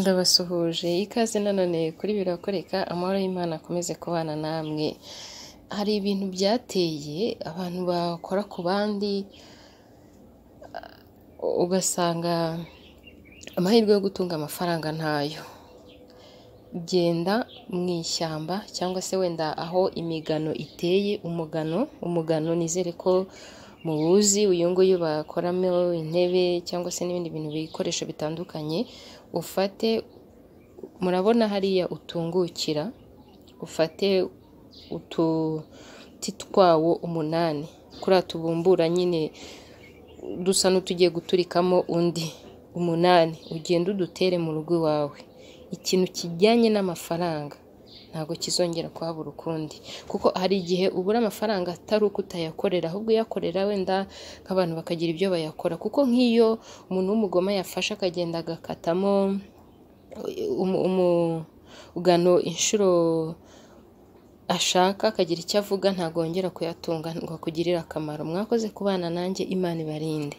ndabasuhuje ikaze nanone kuri birakoreka amahoro y'Imana akomeze kubana namwe hari ibintu byateye abantu bakora ku bandi uh, ugasanga amahirwe yo gutunga amafaranga ntayo genda mu ishyamba cyangwa se wenda aho imigano iteye umugano umugano nizere ko mubuzi uyu nguyu bakoramo intebe cyangwa se n'ibindi bintu bikoresho bitandukanye ufate murabona hariya utungukira ufate ututi twawo umunani kuriya tubumbura nyine dusa n'utugiye guturikamo undi umunani ugenda udutere mu rugo iwawe ikintu kijyanye n'amafaranga. ntabwo kizongera kuhabura ukundi kuko hari igihe ubura amafaranga atari uko utayakorera ahubwo uyakorera wenda nk'abantu bakagira ibyo bayakora kuko nk'iyo umuntu w'umugoma yafashe akagenda agakatamo umugano inshuro ashaka akagira icyo avuga ntagongera yongera kuyatunga ngo akugirire akamaro mwakoze kubana nanjye imana ibarinde